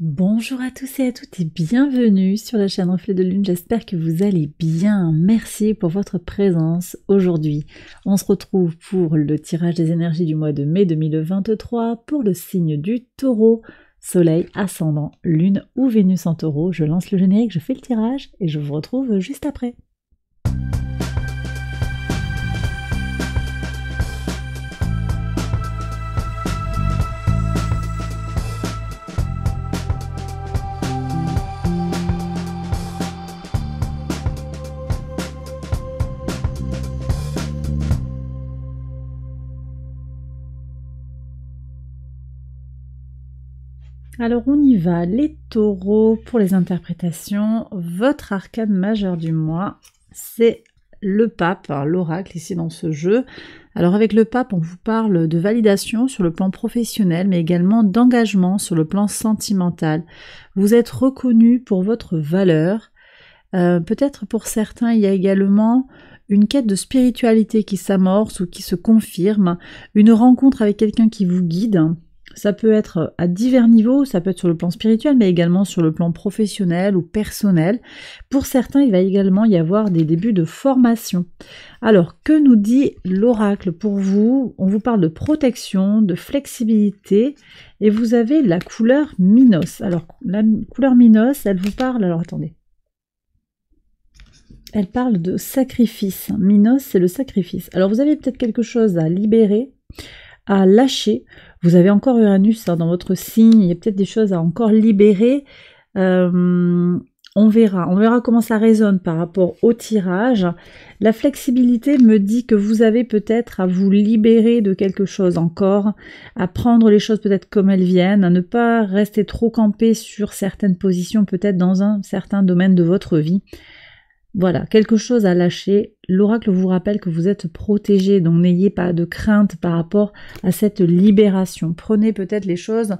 Bonjour à tous et à toutes et bienvenue sur la chaîne Reflet de Lune, j'espère que vous allez bien, merci pour votre présence aujourd'hui. On se retrouve pour le tirage des énergies du mois de mai 2023 pour le signe du taureau, soleil, ascendant, lune ou Vénus en taureau. Je lance le générique, je fais le tirage et je vous retrouve juste après. Alors on y va, les taureaux pour les interprétations. Votre arcade majeur du mois, c'est le pape, hein, l'oracle ici dans ce jeu. Alors avec le pape, on vous parle de validation sur le plan professionnel, mais également d'engagement sur le plan sentimental. Vous êtes reconnu pour votre valeur. Euh, peut-être pour certains, il y a également une quête de spiritualité qui s'amorce ou qui se confirme, une rencontre avec quelqu'un qui vous guide, ça peut être à divers niveaux, ça peut être sur le plan spirituel, mais également sur le plan professionnel ou personnel. Pour certains, il va également y avoir des débuts de formation. Alors, que nous dit l'oracle pour vous On vous parle de protection, de flexibilité, et vous avez la couleur Minos. Alors, la couleur Minos, elle vous parle, alors attendez. Elle parle de sacrifice. Minos, c'est le sacrifice. Alors, vous avez peut-être quelque chose à libérer à lâcher. Vous avez encore Uranus dans votre signe, il y a peut-être des choses à encore libérer. Euh, on verra, on verra comment ça résonne par rapport au tirage. La flexibilité me dit que vous avez peut-être à vous libérer de quelque chose encore, à prendre les choses peut-être comme elles viennent, à ne pas rester trop campé sur certaines positions, peut-être dans un certain domaine de votre vie. Voilà, quelque chose à lâcher. L'oracle vous rappelle que vous êtes protégé, donc n'ayez pas de crainte par rapport à cette libération. Prenez peut-être les choses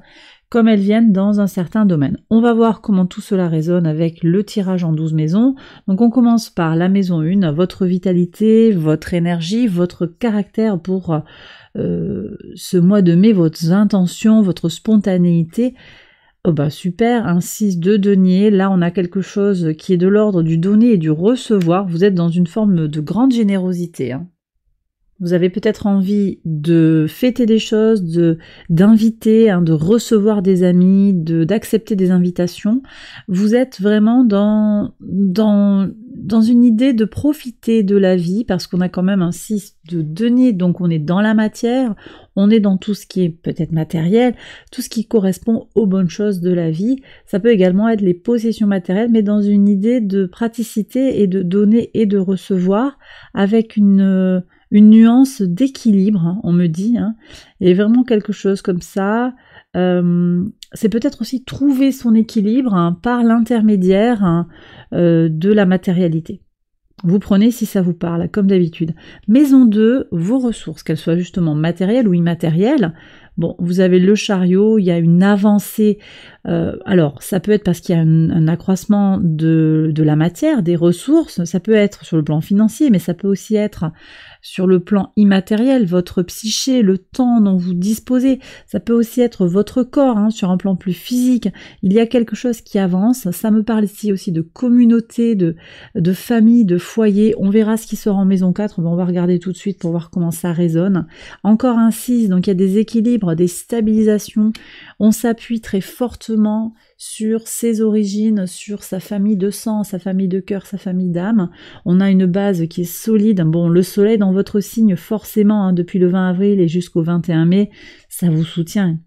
comme elles viennent dans un certain domaine. On va voir comment tout cela résonne avec le tirage en 12 maisons. Donc on commence par la maison 1, votre vitalité, votre énergie, votre caractère pour euh, ce mois de mai, votre intention, votre spontanéité. Oh bah super, un 6 de denier, là on a quelque chose qui est de l'ordre du donner et du recevoir, vous êtes dans une forme de grande générosité. Hein. Vous avez peut-être envie de fêter des choses, de d'inviter, hein, de recevoir des amis, de d'accepter des invitations. Vous êtes vraiment dans dans dans une idée de profiter de la vie parce qu'on a quand même un 6 de denier, donc on est dans la matière, on est dans tout ce qui est peut-être matériel, tout ce qui correspond aux bonnes choses de la vie. Ça peut également être les possessions matérielles, mais dans une idée de praticité et de donner et de recevoir avec une, une nuance d'équilibre, hein, on me dit. Hein. et vraiment quelque chose comme ça. Euh, c'est peut-être aussi trouver son équilibre hein, par l'intermédiaire euh, de la matérialité. Vous prenez si ça vous parle, comme d'habitude. Maison 2, vos ressources, qu'elles soient justement matérielles ou immatérielles, Bon, vous avez le chariot, il y a une avancée. Euh, alors, ça peut être parce qu'il y a un, accroissement de, la matière, des ressources, ça peut être sur le plan financier, mais ça peut aussi être sur le plan immatériel, votre psyché, le temps dont vous disposez, ça peut aussi être votre corps, hein, sur un plan plus physique. Il y a quelque chose qui avance, ça me parle ici aussi de communauté, de, de famille, de foyer. On verra ce qui sort en maison 4, on va regarder tout de suite pour voir comment ça résonne. Encore un 6, donc il y a des équilibres des stabilisations. On s'appuie très fortement sur ses origines, sur sa famille de sang, sa famille de cœur, sa famille d'âme. On a une base qui est solide. Bon, le soleil dans votre signe, forcément, hein, depuis le 20 avril et jusqu'au 21 mai, ça vous soutient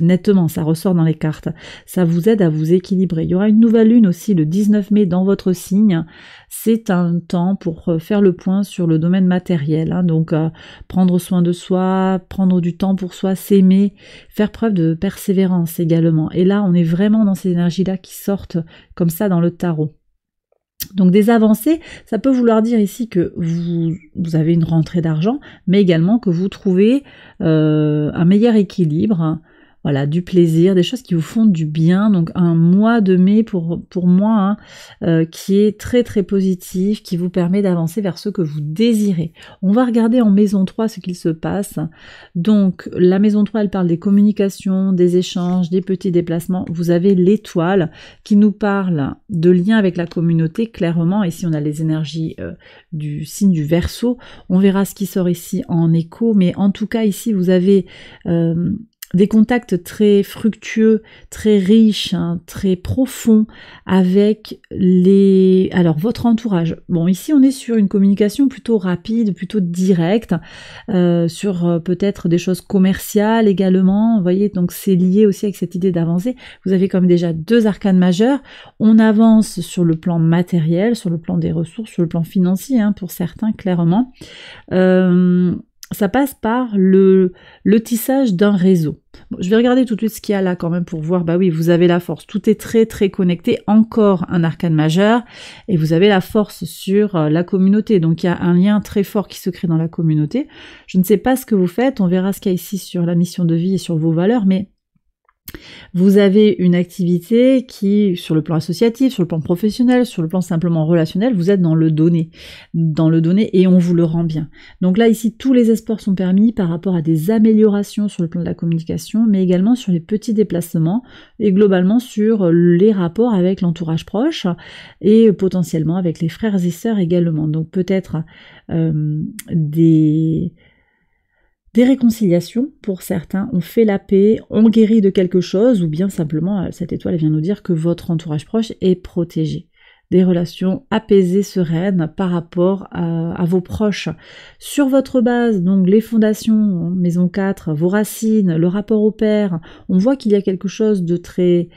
Nettement, ça ressort dans les cartes. Ça vous aide à vous équilibrer. Il y aura une nouvelle lune aussi le 19 mai dans votre signe. C'est un temps pour euh, faire le point sur le domaine matériel. Hein. Donc euh, prendre soin de soi, prendre du temps pour soi, s'aimer, faire preuve de persévérance également. Et là, on est vraiment dans ces énergies-là qui sortent comme ça dans le tarot. Donc des avancées, ça peut vouloir dire ici que vous, avez une rentrée d'argent, mais également que vous trouvez euh, un meilleur équilibre hein voilà, du plaisir, des choses qui vous font du bien. Donc un mois de mai pour, pour moi hein, euh, qui est très très positif, qui vous permet d'avancer vers ce que vous désirez. On va regarder en maison 3 ce qu'il se passe. Donc la maison 3, elle parle des communications, des échanges, des petits déplacements. Vous avez l'étoile qui nous parle de lien avec la communauté clairement. Ici on a les énergies euh, du signe du verso. On verra ce qui sort ici en écho, mais en tout cas ici vous avez... Euh, des contacts très fructueux, très riches, hein, très profonds avec les alors votre entourage. Bon, ici on est sur une communication plutôt rapide, plutôt directe, euh, sur euh, peut-être des choses commerciales également. Vous voyez, donc c'est lié aussi avec cette idée d'avancer. Vous avez comme déjà deux arcanes majeures. On avance sur le plan matériel, sur le plan des ressources, sur le plan financier hein, pour certains clairement. Euh, ça passe par le, tissage d'un réseau. je vais regarder tout de suite ce qu'il y a là quand même pour voir. Bah oui, vous avez la force. Tout est très très connecté. Encore un arcane majeur. Et vous avez la force sur euh, la communauté. Donc il y a un lien très fort qui se crée dans la communauté. Je ne sais pas ce que vous faites. On verra ce qu'il y a ici sur la mission de vie et sur vos valeurs. Mais vous avez une activité qui, sur le plan associatif, sur le plan professionnel, sur le plan simplement relationnel, vous êtes dans le donné, dans le donné, et on vous le rend bien. Donc là, ici, tous les espoirs sont permis par rapport à des améliorations sur le plan de la communication, mais également sur les petits déplacements et globalement sur les rapports avec l'entourage proche et potentiellement avec les frères et sœurs également. Donc peut-être euh, des des réconciliations pour certains, on fait la paix, on guérit de quelque chose, ou bien simplement euh, cette étoile vient nous dire que votre entourage proche est protégé. Des relations apaisées, sereines par rapport à, vos proches. Sur votre base, donc les fondations, hein, maison 4, vos racines, le rapport au père, on voit qu'il y a quelque chose de très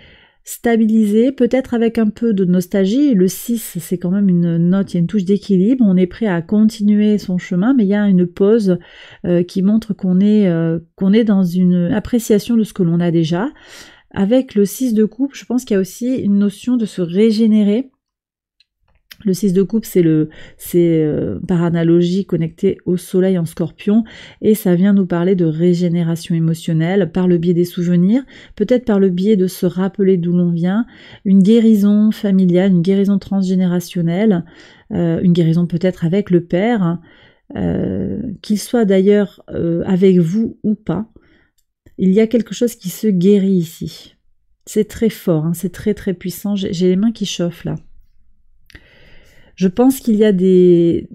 stabilisé, peut-être avec un peu de nostalgie. Le 6, c'est quand même une note, il y a une touche d'équilibre. On est prêt à continuer son chemin, mais il y a une pause euh, qui montre qu'on est, euh, qu'on est dans une appréciation de ce que l'on a déjà. Avec le 6 de coupe, je pense qu'il y a aussi une notion de se régénérer le 6 de coupe, c'est le, euh, par analogie connecté au soleil en scorpion et ça vient nous parler de régénération émotionnelle par le biais des souvenirs, peut-être par le biais de se rappeler d'où l'on vient, une guérison familiale, une guérison transgénérationnelle, euh, une guérison peut-être avec le père, euh, qu'il soit d'ailleurs avec vous ou pas. Il y a quelque chose qui se guérit ici. C'est très fort, hein, c'est très très puissant. J'ai les mains qui chauffent là. Je pense qu'il y a des,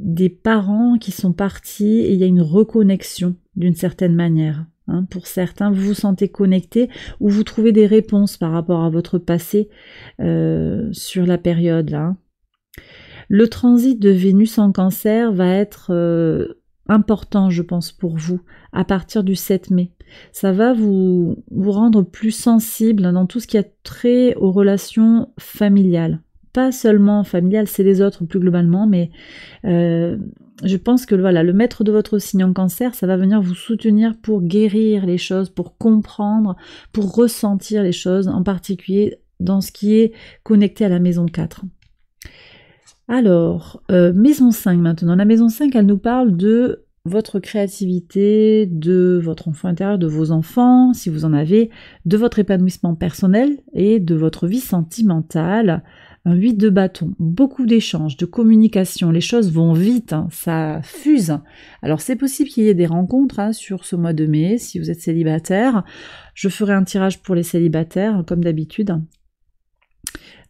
parents qui sont partis et il y a une reconnexion d'une certaine manière. Hein. pour certains, vous vous sentez connecté ou vous trouvez des réponses par rapport à votre passé euh, sur la période Le transit de Vénus en cancer va être euh, important, je pense, pour vous à partir du 7 mai. Ça va vous, vous rendre plus sensible dans tout ce qui a trait aux relations familiales pas seulement familial, c'est les autres plus globalement, mais euh, je pense que voilà, le maître de votre signe en cancer, ça va venir vous soutenir pour guérir les choses, pour comprendre, pour ressentir les choses, en particulier dans ce qui est connecté à la maison 4. Alors, euh, maison 5 maintenant. La maison 5, elle nous parle de votre créativité, de votre enfant intérieur, de vos enfants, si vous en avez, de votre épanouissement personnel et de votre vie sentimentale. Un 8 de bâton, beaucoup d'échanges, de communication, les choses vont vite, hein, ça fuse. Alors c'est possible qu'il y ait des rencontres hein, sur ce mois de mai si vous êtes célibataire. Je ferai un tirage pour les célibataires, comme d'habitude.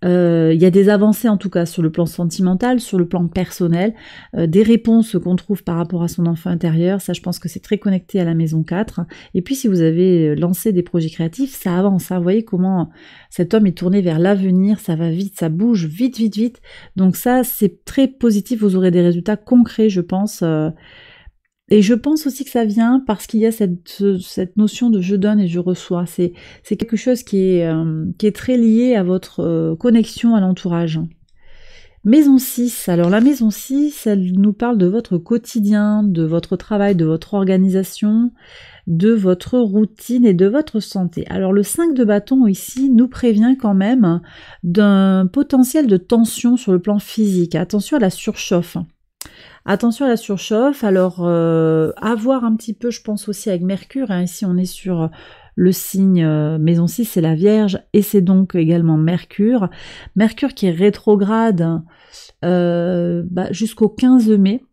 Il euh, y a des avancées en tout cas sur le plan sentimental, sur le plan personnel, euh, des réponses qu'on trouve par rapport à son enfant intérieur, ça je pense que c'est très connecté à la maison 4. Et puis si vous avez euh, lancé des projets créatifs, ça avance, hein. vous voyez comment cet homme est tourné vers l'avenir, ça va vite, ça bouge vite, vite, vite. Donc ça c'est très positif, vous aurez des résultats concrets je pense. Et je pense aussi que ça vient parce qu'il y a cette, notion de je donne et je reçois. C'est quelque chose qui est, euh, qui est, très lié à votre euh, connexion à l'entourage. Maison 6. Alors la maison 6, elle nous parle de votre quotidien, de votre travail, de votre organisation, de votre routine et de votre santé. Alors le 5 de bâton ici nous prévient quand même d'un potentiel de tension sur le plan physique. Attention à la surchauffe. Attention à la surchauffe, alors avoir euh, à voir un petit peu, je pense aussi avec Mercure, hein, ici on est sur euh, le signe euh, maison 6, c'est la Vierge, et c'est donc également Mercure. Mercure qui est rétrograde bah, jusqu'au 15 mai,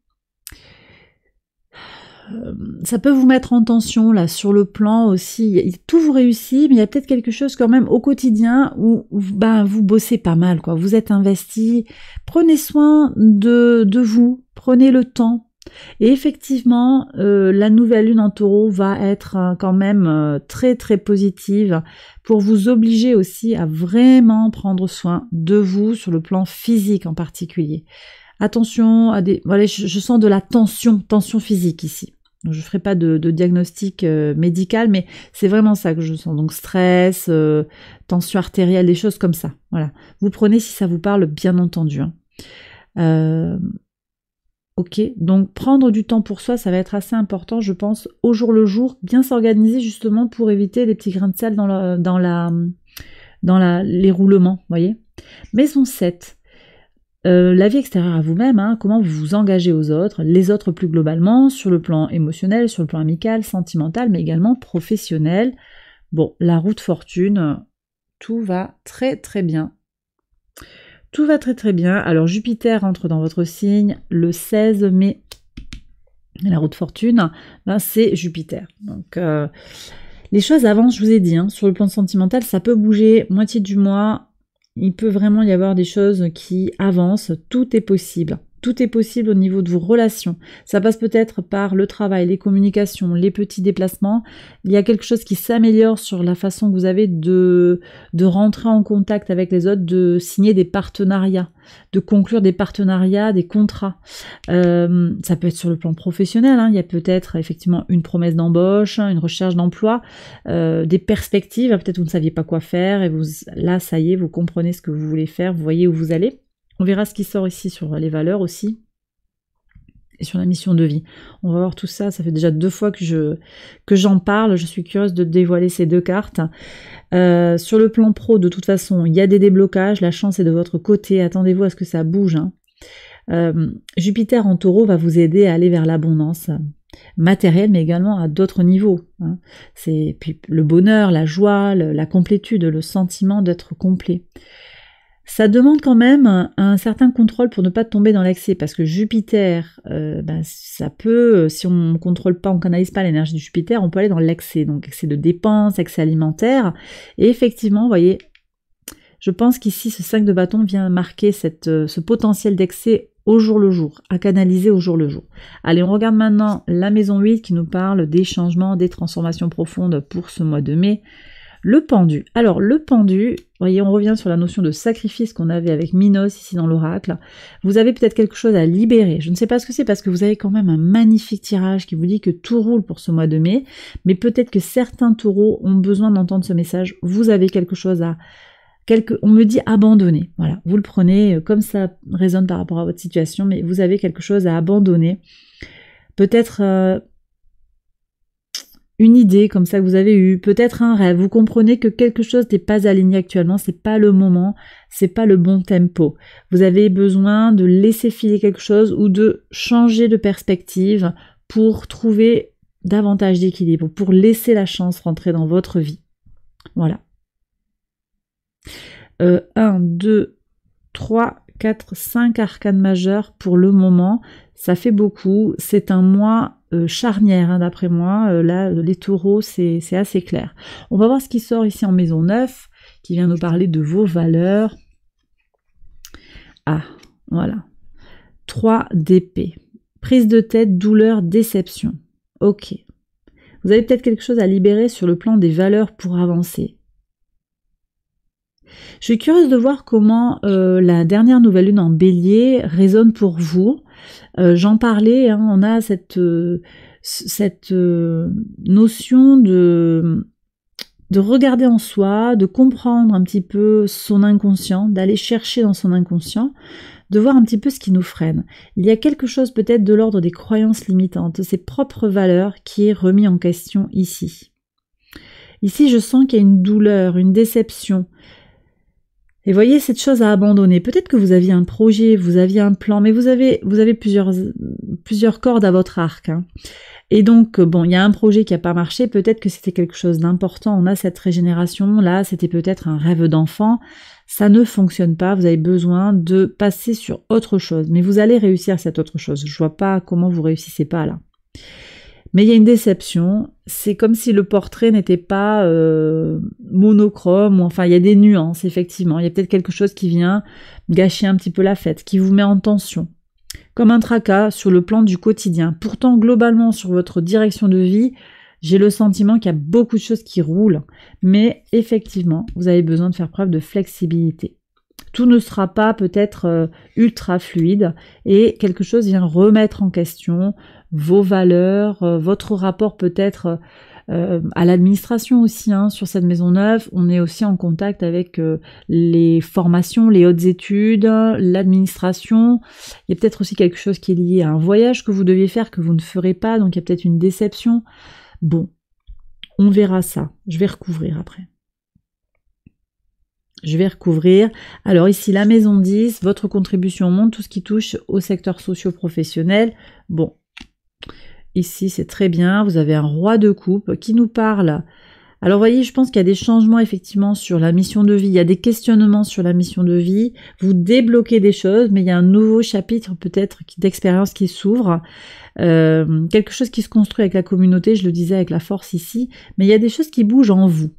euh, ça peut vous mettre en tension là sur le plan aussi. Tout vous réussit, mais il y a peut-être quelque chose quand même au quotidien où ben, vous bossez pas mal, quoi. Vous êtes investi. Prenez soin de, de vous, prenez le temps. Et effectivement, euh, la nouvelle lune en taureau va être euh, quand même très très positive pour vous obliger aussi à vraiment prendre soin de vous sur le plan physique en particulier attention à des. Voilà, je, sens de la tension, tension physique ici. Je ne ferai pas de, diagnostic euh, médical, mais c'est vraiment ça que je sens. Donc stress, euh, tension artérielle, des choses comme ça. Voilà. Vous prenez si ça vous parle, bien entendu. Hein. Euh, ok. Donc prendre du temps pour soi, ça va être assez important, je pense, au jour le jour, bien s'organiser justement pour éviter les petits grains de sel dans, dans, la, les roulements, voyez. Maison 7. Euh, la vie extérieure à vous-même, hein, comment vous vous engagez aux autres, les autres plus globalement, sur le plan émotionnel, sur le plan amical, sentimental, mais également professionnel. Bon, la route fortune, tout va très très bien. Tout va très très bien. Alors Jupiter entre dans votre signe le 16 mai. La route fortune, ben, c'est Jupiter. Donc euh, les choses avancent, je vous ai dit, hein. sur le plan sentimental, ça peut bouger moitié du mois, il peut vraiment y avoir des choses qui avancent, tout est possible. Tout est possible au niveau de vos relations. Ça passe peut-être par le travail, les communications, les petits déplacements. Il y a quelque chose qui s'améliore sur la façon que vous avez de, de rentrer en contact avec les autres, de signer des partenariats, de conclure des partenariats, des contrats. Euh, ça peut être sur le plan professionnel. Hein. Il y a peut-être effectivement une promesse d'embauche, hein, une recherche d'emploi, euh, des perspectives. Peut-être vous ne saviez pas quoi faire et vous, là, ça y est, vous comprenez ce que vous voulez faire, vous voyez où vous allez. On verra ce qui sort ici sur les valeurs aussi et sur la mission de vie. On va voir tout ça. Ça fait déjà deux fois que je que j'en parle. Je suis curieuse de dévoiler ces deux cartes. Euh, sur le plan pro, de toute façon, il y a des déblocages. La chance est de votre côté. Attendez-vous à ce que ça bouge. Hein. Euh, Jupiter en taureau va vous aider à aller vers l'abondance matérielle, mais également à d'autres niveaux. Hein. C'est le bonheur, la joie, la complétude, le sentiment d'être complet. Ça demande quand même un, certain contrôle pour ne pas tomber dans l'excès, parce que Jupiter, euh, ben, ça peut, euh, si on ne contrôle pas, on canalise pas l'énergie de Jupiter, on peut aller dans l'excès, donc excès de dépenses, excès alimentaire. Et effectivement, vous voyez, je pense qu'ici, ce 5 de bâton vient marquer euh, ce potentiel d'excès au jour le jour, à canaliser au jour le jour. Allez, on regarde maintenant la maison 8 qui nous parle des changements, des transformations profondes pour ce mois de mai. Le pendu. Alors, le pendu, voyez, on revient sur la notion de sacrifice qu'on avait avec Minos ici dans l'oracle. Vous avez peut-être quelque chose à libérer. Je ne sais pas ce que c'est parce que vous avez quand même un magnifique tirage qui vous dit que tout roule pour ce mois de mai, mais peut-être que certains taureaux ont besoin d'entendre ce message. Vous avez quelque chose à Quelque, on me dit abandonner. Voilà, vous le prenez euh, comme ça résonne par rapport à votre situation, mais vous avez quelque chose à abandonner. Peut-être euh, une idée comme ça que vous avez eue, peut-être un rêve, vous comprenez que quelque chose n'est pas aligné actuellement, c'est pas le moment, c'est pas le bon tempo. Vous avez besoin de laisser filer quelque chose ou de changer de perspective pour trouver davantage d'équilibre, pour laisser la chance rentrer dans votre vie. Voilà. 1, 2, 3, 4, 5 arcanes majeures pour le moment ça fait beaucoup. C'est un mois euh, charnière, hein, d'après moi. Euh, là, euh, les taureaux, c'est assez clair. On va voir ce qui sort ici en maison 9, qui vient nous parler de vos valeurs. Ah, voilà. 3 d'épée. Prise de tête, douleur, déception. Ok. Vous avez peut-être quelque chose à libérer sur le plan des valeurs pour avancer. Je suis curieuse de voir comment la dernière nouvelle lune en bélier résonne pour vous. Euh, j'en parlais, hein, on a cette, euh, cette euh, notion de, de regarder en soi, de comprendre un petit peu son inconscient, d'aller chercher dans son inconscient, de voir un petit peu ce qui nous freine. Il y a quelque chose peut-être de l'ordre des croyances limitantes, ses propres valeurs qui est remis en question ici. Ici, je sens qu'il y a une douleur, une déception, et voyez cette chose à abandonner. Peut-être que vous aviez un projet, vous aviez un plan, mais vous avez, vous avez plusieurs, plusieurs cordes à votre arc. Hein. Et donc, bon, il y a un projet qui n'a pas marché, peut-être que c'était quelque chose d'important, on a cette régénération, là, c'était peut-être un rêve d'enfant, ça ne fonctionne pas, vous avez besoin de passer sur autre chose, mais vous allez réussir cette autre chose. Je ne vois pas comment vous réussissez pas là. Mais il y a une déception, c'est comme si le portrait n'était pas euh, monochrome, enfin il y a des nuances effectivement, il y a peut-être quelque chose qui vient gâcher un petit peu la fête, qui vous met en tension, comme un tracas sur le plan du quotidien. Pourtant globalement sur votre direction de vie, j'ai le sentiment qu'il y a beaucoup de choses qui roulent, mais effectivement vous avez besoin de faire preuve de flexibilité tout ne sera pas peut-être euh, ultra fluide et quelque chose vient remettre en question vos valeurs, euh, votre rapport peut-être euh, à l'administration aussi hein, sur cette maison neuve. On est aussi en contact avec euh, les formations, les hautes études, l'administration. Il y a peut-être aussi quelque chose qui est lié à un voyage que vous deviez faire que vous ne ferez pas, donc il y a peut-être une déception. Bon, on verra ça. Je vais recouvrir après. Je vais recouvrir. Alors ici, la maison 10, votre contribution au monde, tout ce qui touche au secteur socio-professionnel. Bon, Ici, c'est très bien. Vous avez un roi de coupe qui nous parle. Alors, voyez, je pense qu'il y a des changements effectivement sur la mission de vie. Il y a des questionnements sur la mission de vie. Vous débloquez des choses, mais il y a un nouveau chapitre peut-être d'expérience qui s'ouvre. Euh, quelque chose qui se construit avec la communauté, je le disais avec la force ici. Mais il y a des choses qui bougent en vous.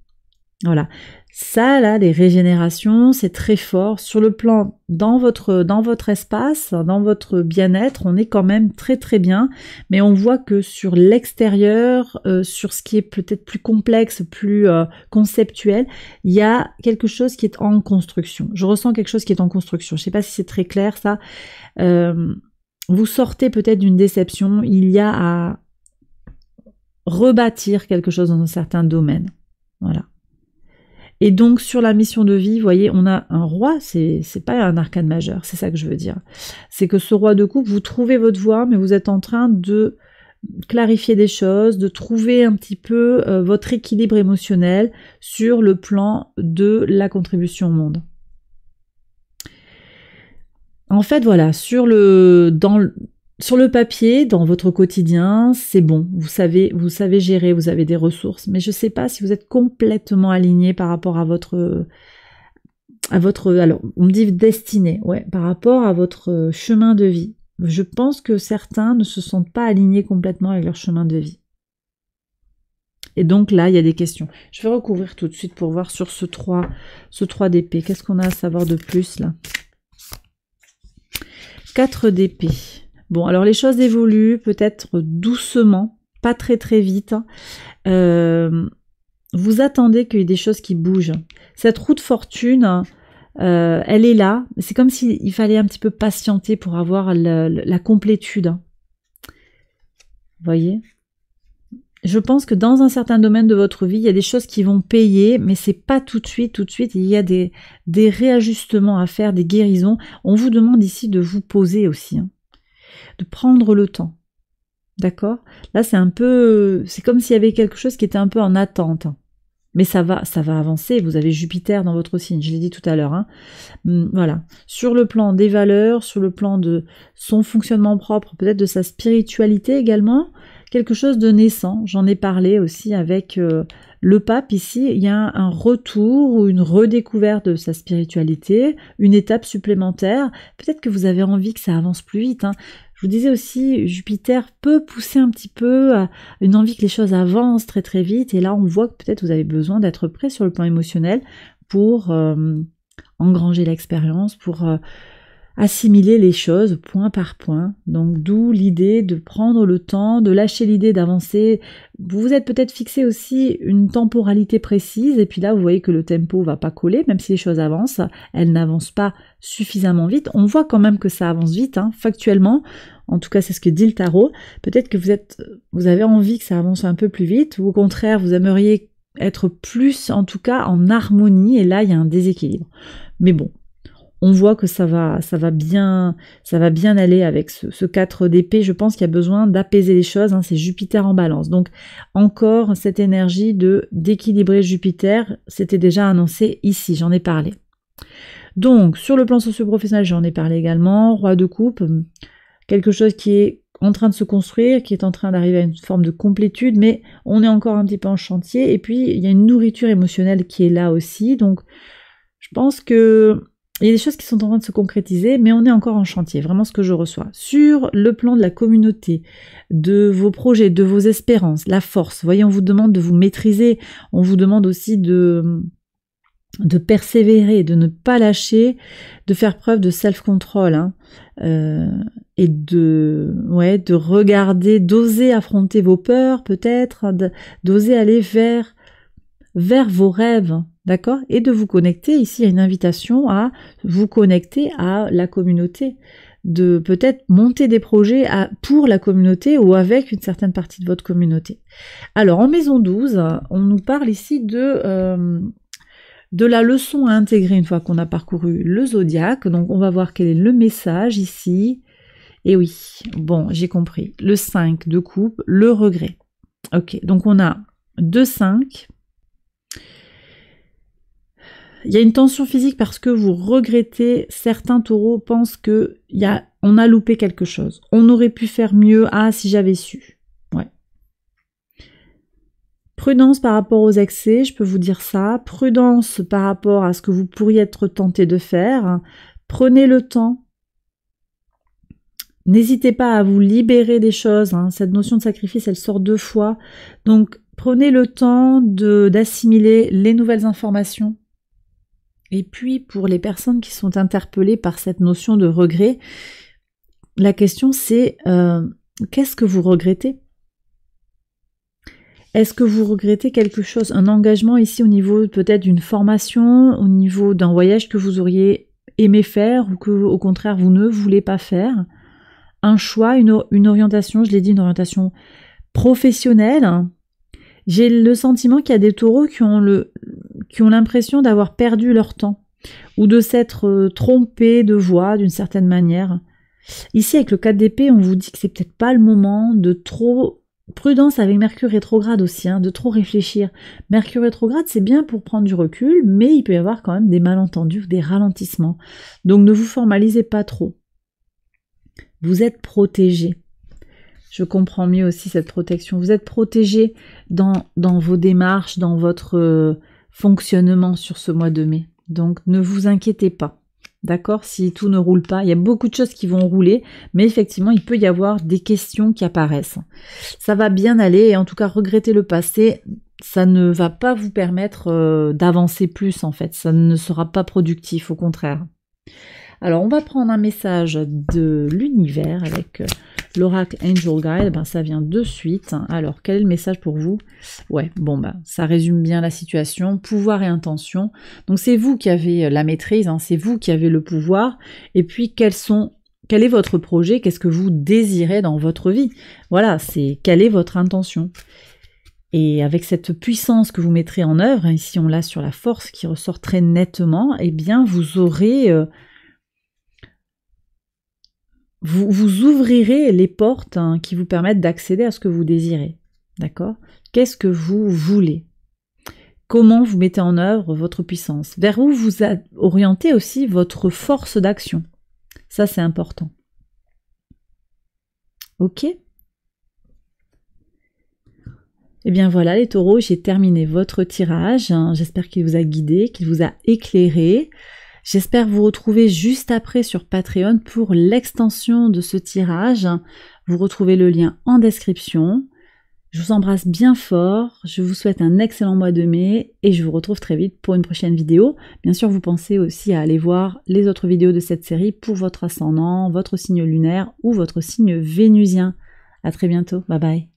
Voilà. Ça, là, des régénérations, c'est très fort. Sur le plan dans votre, dans votre espace, dans votre bien-être, on est quand même très très bien. Mais on voit que sur l'extérieur, euh, sur ce qui est peut-être plus complexe, plus euh, conceptuel, il y a quelque chose qui est en construction. Je ressens quelque chose qui est en construction. Je ne sais pas si c'est très clair ça. Euh, vous sortez peut-être d'une déception. Il y a à rebâtir quelque chose dans un certain domaine. Voilà. Et donc sur la mission de vie, vous voyez, on a un roi, c'est pas un arcane majeur, c'est ça que je veux dire. C'est que ce roi de coupe, vous trouvez votre voie, mais vous êtes en train de clarifier des choses, de trouver un petit peu euh, votre équilibre émotionnel sur le plan de la contribution au monde. En fait, voilà, sur le, dans, sur le papier, dans votre quotidien, c'est bon, vous savez, vous savez gérer, vous avez des ressources, mais je ne sais pas si vous êtes complètement aligné par rapport à votre à votre alors on me dit destiné. ouais, par rapport à votre chemin de vie. Je pense que certains ne se sentent pas alignés complètement avec leur chemin de vie. Et donc là, il y a des questions. Je vais recouvrir tout de suite pour voir sur ce 3, ce 3 d'épée. Qu'est-ce qu'on a à savoir de plus là 4 d'épée. Bon, alors les choses évoluent peut-être doucement, pas très très vite. Euh, vous attendez qu'il y ait des choses qui bougent. Cette roue de fortune, euh, elle est là. C'est comme s'il fallait un petit peu patienter pour avoir la, complétude. Vous voyez je pense que dans un certain domaine de votre vie, il y a des choses qui vont payer, mais c'est pas tout de suite, tout de suite. Il y a des, des réajustements à faire, des guérisons. On vous demande ici de vous poser aussi. Hein de prendre le temps. D'accord Là, c'est un peu c'est comme s'il y avait quelque chose qui était un peu en attente. Mais ça va, ça va avancer. Vous avez Jupiter dans votre signe, je l'ai dit tout à l'heure. Hein. Hum, voilà. Sur le plan des valeurs, sur le plan de son fonctionnement propre, peut-être de sa spiritualité également, quelque chose de naissant. J'en ai parlé aussi avec euh, le pape ici. Il y a un, retour ou une redécouverte de sa spiritualité, une étape supplémentaire. Peut-être que vous avez envie que ça avance plus vite. Hein. Je vous disais aussi, Jupiter peut pousser un petit peu à euh, une envie que les choses avancent très très vite. Et là, on voit que peut-être vous avez besoin d'être prêt sur le plan émotionnel pour euh, engranger l'expérience, pour assimiler les choses point par point. Donc d'où l'idée de prendre le temps, de lâcher l'idée d'avancer. Vous vous êtes peut-être fixé aussi une temporalité précise et puis là vous voyez que le tempo va pas coller, même si les choses avancent, elles n'avancent pas suffisamment vite. On voit quand même que ça avance vite, hein, factuellement. En tout cas, c'est ce que dit le tarot. Peut-être que vous êtes, vous avez envie que ça avance un peu plus vite, ou au contraire, vous aimeriez être plus, en tout cas, en harmonie. Et là, il y a un déséquilibre. Mais bon, on voit que ça va, ça va bien, ça va bien aller avec ce, ce 4 d'épée. Je pense qu'il y a besoin d'apaiser les choses. Hein. c'est Jupiter en balance. Donc encore cette énergie de d'équilibrer Jupiter, c'était déjà annoncé ici, j'en ai parlé. Donc sur le plan socio-professionnel, j'en ai parlé également. Roi de coupe, quelque chose qui est en train de se construire, qui est en train d'arriver à une forme de complétude, mais on est encore un petit peu en chantier. Et puis il y a une nourriture émotionnelle qui est là aussi. Donc je pense que il y a des choses qui sont en train de se concrétiser, mais on est encore en chantier, vraiment ce que je reçois. Sur le plan de la communauté, de vos projets, de vos espérances, la force, voyez, on vous demande de vous maîtriser, on vous demande aussi de de persévérer, de ne pas lâcher, de faire preuve de self-control hein, euh, et de, ouais, de regarder, d'oser affronter vos peurs peut-être, d'oser aller vers vers vos rêves, d'accord Et de vous connecter ici à une invitation à vous connecter à la communauté, de peut-être monter des projets à, pour la communauté ou avec une certaine partie de votre communauté. Alors en maison 12, on nous parle ici de... Euh, de la leçon à intégrer une fois qu'on a parcouru le zodiaque. Donc on va voir quel est le message ici. Et oui, bon, j'ai compris. Le 5 de coupe, le regret. Ok, donc on a 2, 5, il y a une tension physique parce que vous regrettez, certains taureaux pensent que y a, on a loupé quelque chose. On aurait pu faire mieux, ah si j'avais su. Ouais. Prudence par rapport aux excès, je peux vous dire ça. Prudence par rapport à ce que vous pourriez être tenté de faire. Prenez le temps. N'hésitez pas à vous libérer des choses. Hein. Cette notion de sacrifice, elle sort deux fois. Donc, prenez le temps d'assimiler les nouvelles informations et puis pour les personnes qui sont interpellées par cette notion de regret, la question c'est euh, qu'est-ce que vous regrettez Est-ce que vous regrettez quelque chose Un engagement ici au niveau peut-être d'une formation, au niveau d'un voyage que vous auriez aimé faire ou que au contraire vous ne voulez pas faire Un choix, une, orientation, je l'ai dit, une orientation professionnelle, hein, j'ai le sentiment qu'il y a des taureaux qui ont le, qui ont l'impression d'avoir perdu leur temps ou de s'être euh, trompés de voix d'une certaine manière. Ici, avec le 4 d'épée, on vous dit que c'est peut-être pas le moment de trop prudence avec Mercure rétrograde aussi, hein, de trop réfléchir. Mercure rétrograde, c'est bien pour prendre du recul, mais il peut y avoir quand même des malentendus, des ralentissements. Donc ne vous formalisez pas trop. Vous êtes protégé je comprends mieux aussi cette protection. Vous êtes protégé dans, vos démarches, dans votre euh, fonctionnement sur ce mois de mai. Donc ne vous inquiétez pas. D'accord Si tout ne roule pas, il y a beaucoup de choses qui vont rouler, mais effectivement, il peut y avoir des questions qui apparaissent. Ça va bien aller, et en tout cas, regretter le passé, ça ne va pas vous permettre euh, d'avancer plus, en fait. Ça ne sera pas productif, au contraire. Alors, on va prendre un message de l'univers avec euh, l'oracle Angel Guide. Ben, ça vient de suite. Alors, quel est le message pour vous Ouais, bon, bah, ça résume bien la situation. Pouvoir et intention. Donc, c'est vous qui avez euh, la maîtrise, hein. c'est vous qui avez le pouvoir. Et puis, quels sont quel est votre projet, qu'est-ce que vous désirez dans votre vie. Voilà, c'est quelle est votre intention. Et avec cette puissance que vous mettrez en œuvre, hein, ici on l'a sur la force qui ressort très nettement, eh bien vous aurez euh, vous, ouvrirez les portes hein, qui vous permettent d'accéder à ce que vous désirez. D'accord Qu'est-ce que vous voulez Comment vous mettez en œuvre votre puissance Vers où vous orientez aussi votre force d'action Ça, c'est important. Ok Eh bien voilà les taureaux, j'ai terminé votre tirage. Hein. J'espère qu'il vous a guidé, qu'il vous a éclairé. J'espère vous retrouver juste après sur Patreon pour l'extension de ce tirage. Vous retrouvez le lien en description. Je vous embrasse bien fort, je vous souhaite un excellent mois de mai et je vous retrouve très vite pour une prochaine vidéo. Bien sûr, vous pensez aussi à aller voir les autres vidéos de cette série pour votre ascendant, votre signe lunaire ou votre signe vénusien. À très bientôt, bye bye.